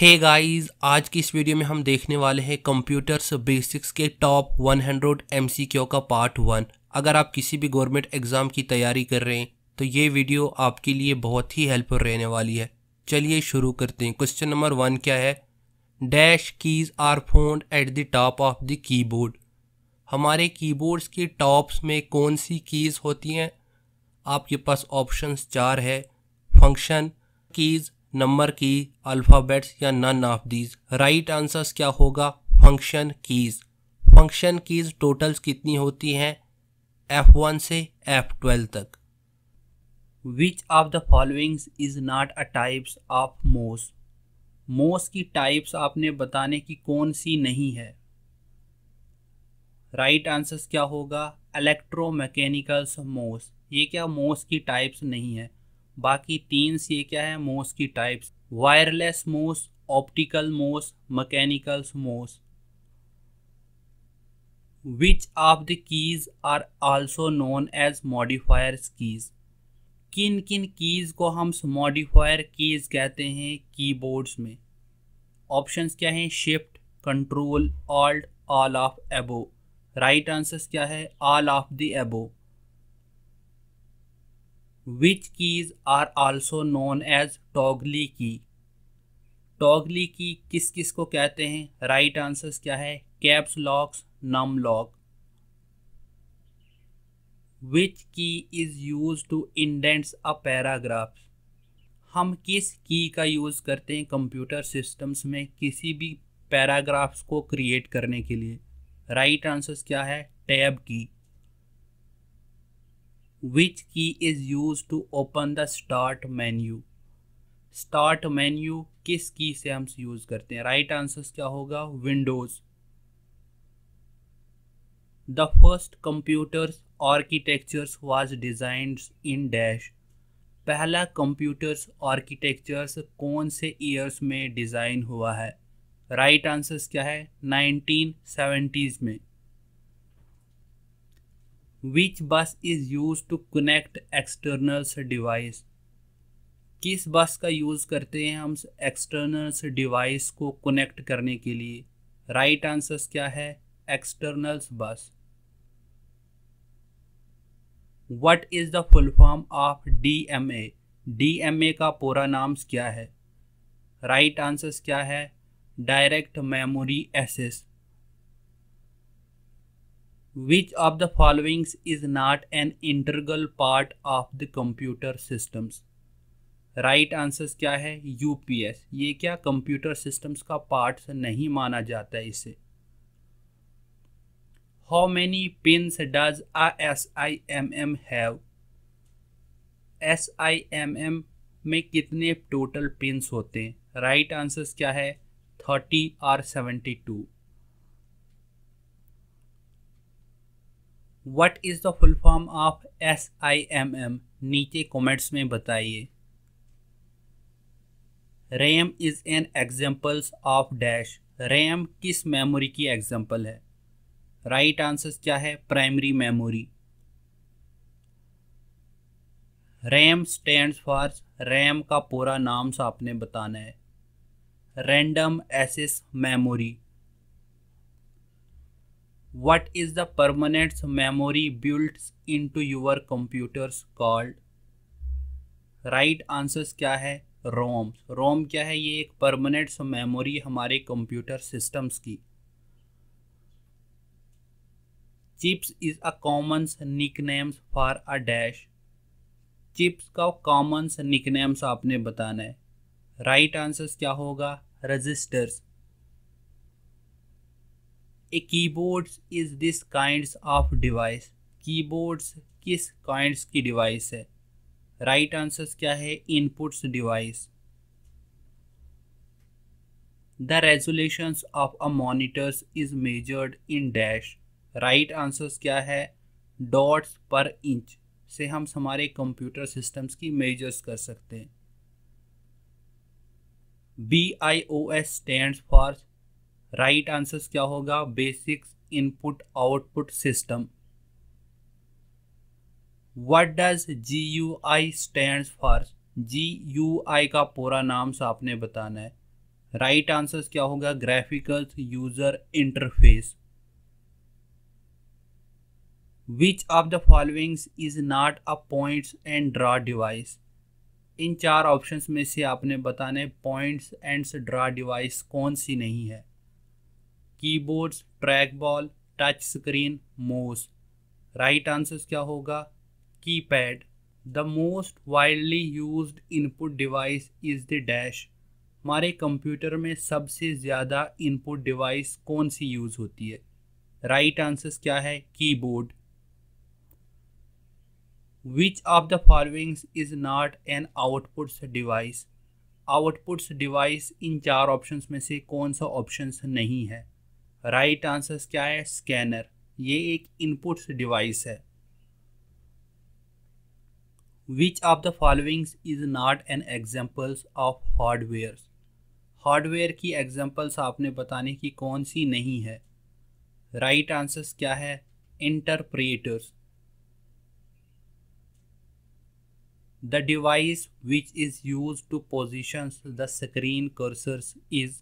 हे hey guys आज की इस वीडियो में हम देखने वाले हैं कंप्यूटर्स बेसिक्स के टॉप 100 हंड्रेड एम का पार्ट वन अगर आप किसी भी गवर्नमेंट एग्ज़ाम की तैयारी कर रहे हैं तो ये वीडियो आपके लिए बहुत ही हेल्पफुल रहने वाली है चलिए शुरू करते हैं क्वेश्चन नंबर वन क्या है dash keys are found at the top of the keyboard हमारे कीबोर्ड्स के टॉप्स में कौन सी कीज़ होती हैं आपके पास ऑप्शंस चार है function keys number key alphabets या none of these right answers क्या होगा function keys function keys totals कितनी होती हैं एफ वन से एफ ट्वेल्व तक which of the followings is not a types of mouse mouse की टाइप्स आपने बताने की कौन सी नहीं है राइट right आंसर्स क्या होगा इलेक्ट्रोमैकेनिकल्स मोस ये क्या मोस की टाइप्स नहीं है बाकी तीन से क्या है मोस की टाइप्स वायरलेस मोस optical mouse mechanicals mouse which of the keys are also known as modifier keys किन किन कीज़ को हम मॉडिफायर कीज़ कहते हैं कीबोर्ड्स में ऑप्शंस क्या हैं shift control alt all of above right answers क्या है all of the above which keys are also known as toggle key toggle की किस किस को कहते हैं राइट right आंसर्स क्या है caps locks num lock which key is use to indents a paragraph हम किस की का यूज़ करते हैं कंप्यूटर सिस्टम्स में किसी भी पैराग्राफ्स को क्रिएट करने के लिए राइट right आंसर्स क्या है टैब की which key is used to open the start menu start menu किस की से हम यूज करते हैं राइट right आंसर क्या होगा windows the first computers architectures was designed in dash पहला कंप्यूटर्स आर्किटेक्चर्स कौन से ईयर्स में डिज़ाइन हुआ है राइट right आंसर्स क्या है नाइनटीन सेवेंटीज़ में which bus is use to connect externals device किस बस का यूज़ करते हैं हम एक्सटर्नल्स डिवाइस को कनेक्ट करने के लिए राइट right आंसर्स क्या है externals bus what is the full form of D M A D M A का पूरा नाम क्या है राइट right आंसर्स क्या है direct memory access which of the followings is not an integral part of the computer systems right right answers क्या है UPS ये क्या कंप्यूटर सिस्टम्स का पार्ट नहीं माना जाता है इसे how many pins does a S I M M have S I M M में कितने टोटल पिन्स होते हैं राइट right आंसर्स क्या है थर्टी और seventy two what is the full form of S I M M नीचे comments में बताइए RAM is an examples of dash RAM किस मेमोरी की एग्जांपल है राइट right आंसर क्या है primary memory RAM stand for RAM का पूरा नाम तो आपने बताना है random access memory what is the permanent memory built into your computers called right right answers क्या है रोम रोम क्या है ये एक परमानेंट मेमोरी हमारे कंप्यूटर सिस्टम्स की chips is a commons nicknames for a dash chips का commons nicknames आपने बताना है राइट right आंसर्स क्या होगा registers a keyboards is this kinds of device keyboards किस काइंड्स की डिवाइस है राइट right आंसर क्या है inputs device the resolution of a monitors is measured in dash right answer क्या है डॉट्स पर इंच से हम हमारे कंप्यूटर सिस्टम्स की मेजर्स कर सकते हैं B I O S stand for right right answer क्या होगा basics input output system what does G U I stand for G U I का पूरा नाम से आपने बताना है राइट right आंसर क्या होगा graphical user interface which of the followings is not a points and draw device in चार ऑप्शंस में से आपने बताने पॉइंट्स एंड ड्रा डिवाइस कौन सी नहीं है keyboards track ball touch screen mouse right answer क्या होगा keypad the most widely use input device is the dash हमारे कंप्यूटर में सबसे ज़्यादा इनपुट डिवाइस कौन सी यूज़ होती है राइट आंसर क्या है keyboard which of the followings is not an outputs device outputs device in चार ऑप्शंस में से कौन सा ऑप्शंस नहीं है राइट आंसर क्या है स्कैनर ये एक इनपुट डिवाइस है which of the followings is not an examples of hardware hardware की एग्जाम्पल्स आपने बताने की कौन सी नहीं है राइट right आंसर्स क्या है interpreters the device which is use to positions the screen cursors is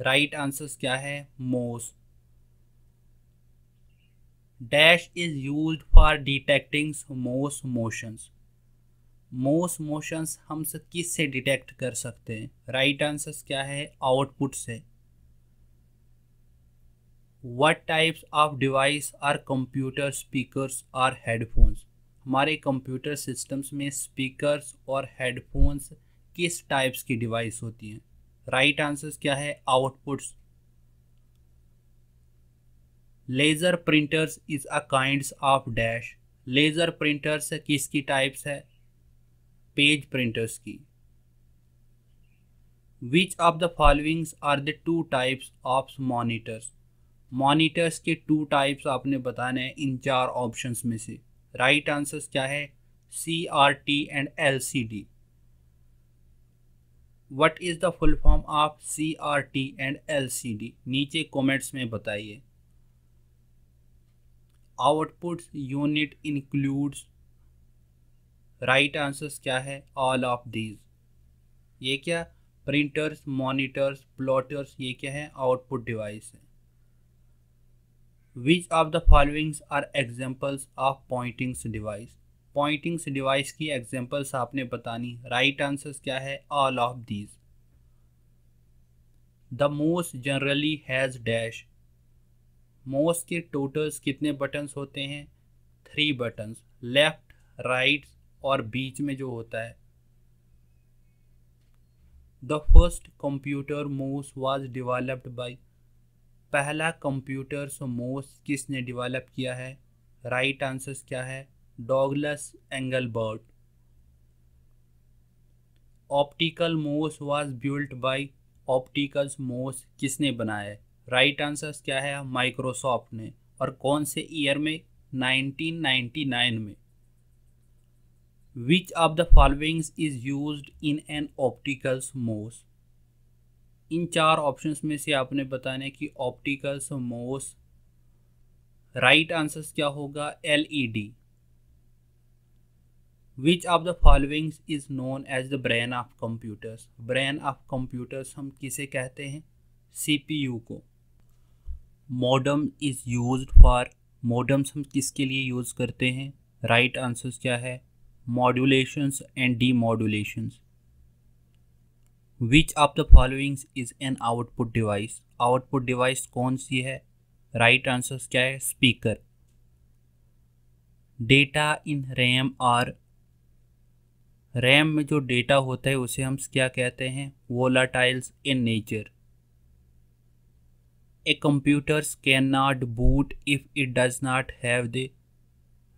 right right answer क्या है mouse dash is use for detecting mouse motions mouse motions हम सब किस से डिटेक्ट कर सकते हैं राइट right आंसर क्या है आउटपुट से what types of device are computer speakers are headphones हमारे कंप्यूटर सिस्टम्स में स्पीकरस और हेडफोन्स किस टाइप्स की डिवाइस होती हैं राइट आंसर क्या है outputs laser printers is a kinds of dash laser printers किसकी टाइप्स है पेज प्रिंटर्स की which of the followings are the two types of monitors monitors के टू टाइप्स आपने बताने हैं इन चार ऑप्शंस में से राइट right आंसर्स क्या है C R T and L C D what is the full form of C R T and L C D नीचे कमेंट्स में बताइए output unit includes right answers क्या है ऑल ऑफ दीज ये क्या printers monitors plotters ये क्या है आउटपुट डिवाइस है which of the followings are examples of pointings device pointings device की एग्जांपल्स आपने बतानी राइट आंसर्स क्या है all of these the most generally has dash mouse के टोटल्स कितने बटन्स होते हैं थ्री बटन्स लेफ्ट राइट और बीच में जो होता है the first computer mouse was developed by पहला कंप्यूटर मोस किसने डिवेलप किया है राइट right आंसर्स क्या है Douglas Engelbart. Optical Morse was built by Optical Morse किसने बनाया है राइट आंसर क्या है माइक्रोसॉफ्ट ने और कौन से ईयर में 1999 में which of the followings is use in an optical mouse इन चार ऑप्शंस में से आपने बताने कि ऑप्टिकल मोस राइट आंसर क्या होगा LED which of the followings is known as the brain of computers brain of computers हम किसे कहते हैं सीपीयू को modem is use for modems हम किसके लिए यूज़ करते हैं राइट right आंसर्स क्या है modulations and demodulations which of the followings is an output device output device कौन सी है राइट right आंसर्स क्या है speaker data in RAM are RAM में जो डेटा होता है उसे हम क्या कहते हैं volatiles in nature a computers can not boot if it does not have the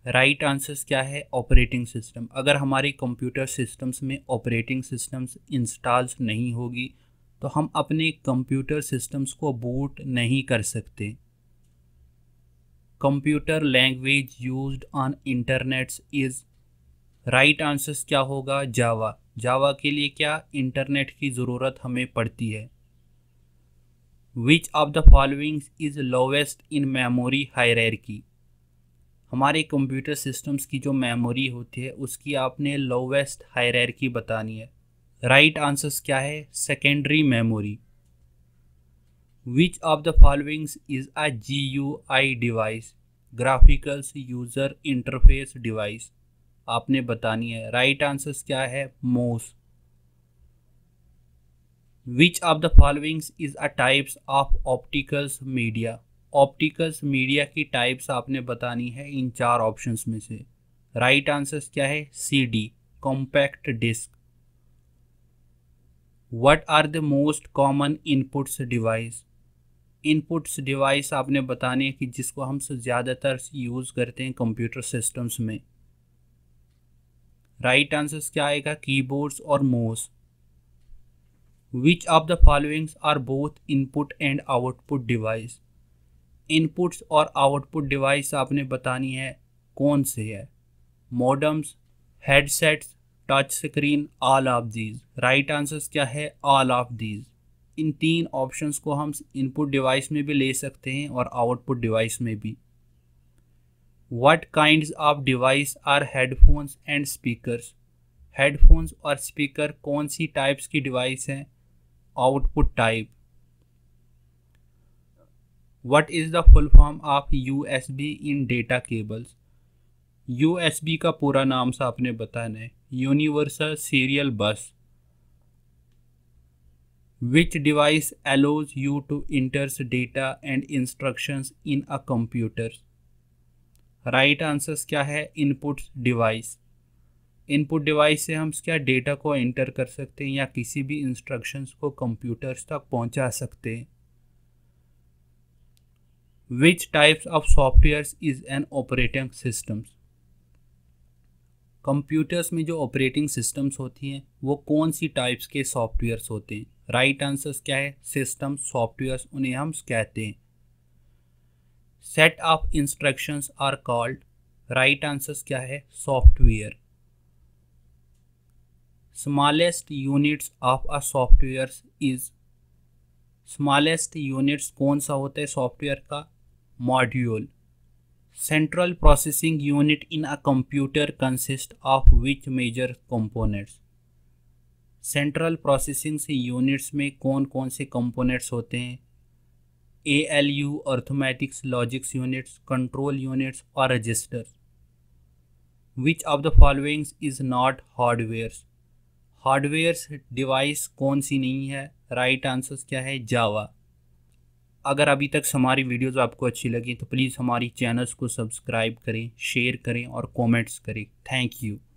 right answers क्या है ऑपरेटिंग सिस्टम अगर हमारे कंप्यूटर सिस्टम्स में ऑपरेटिंग सिस्टम्स इंस्टॉल्स नहीं होगी तो हम अपने कंप्यूटर सिस्टम्स को बूट नहीं कर सकते computer language used on internets is right right answers क्या होगा जावा जावा के लिए क्या इंटरनेट की ज़रूरत हमें पड़ती है which of the followings is lowest in memory की हमारे कंप्यूटर सिस्टम्स की जो मेमोरी होती है उसकी आपने लोवेस्ट की बतानी है राइट right आंसर्स क्या है secondary memory which of the followings is a G U I device graphicals user interface device आपने बतानी है राइट आंसर क्या है mouse which of the followings is a types of opticals media opticals media की types आपने बतानी है इन चार ऑप्शंस में से राइट right आंसर क्या है C D compact disc what are the most common inputs device inputs device आपने बताने कि जिसको हम ज़्यादातर यूज़ करते हैं कंप्यूटर सिस्टम्स में राइट आंसर क्या आएगा कीबोर्ड्स और mouse which of the followings are both input and output device inputs और आउटपुट डिवाइस आपने बतानी है कौन से है modems headsets touch screen all of these right answer क्या है ऑल ऑफ दीज इन तीन ऑप्शंस को हम इनपुट डिवाइस में भी ले सकते हैं और आउटपुट डिवाइस में भी what kind of device are headphones and speaker headphones और स्पीकर कौन सी टाइप्स की डिवाइस हैं output type what is the full form of U S B in data cables U S B का पूरा नाम सा आपने बताना है universal serial bus which device allows you to enters data and instructions in a computers right answers क्या है input device input device से हम क्या डेटा को एंटर कर सकते हैं या किसी भी इंस्ट्रक्शंस को कंप्यूटर्स तक पहुंचा सकते हैं which types of software is an operating systems computers में जो ऑपरेटिंग सिस्टम्स होती हैं वो कौन सी टाइप्स के सॉफ्टवेयर्स होते हैं राइट right आंसर्स क्या है सिस्टम सॉफ्टवेयर्स उन्हें हम कहते हैं set of instructions are called right answers क्या है software smallest units of a software is smallest units कौन सा होता है सॉफ्टवेयर का module central processing unit in a computer consist of which major components central processing से units में कौन कौन से कंपोनेंट्स होते हैं A L U arithmetics logics units control units और registers which of the followings is not hardwares hardwares device कौन सी नहीं है राइट right आंसर क्या है जावा अगर अभी तक हमारी वीडियोस आपको अच्छी लगी तो प्लीज़ हमारी चैनल्स को सब्सक्राइब करें शेयर करें और कमेंट्स करें थैंक यू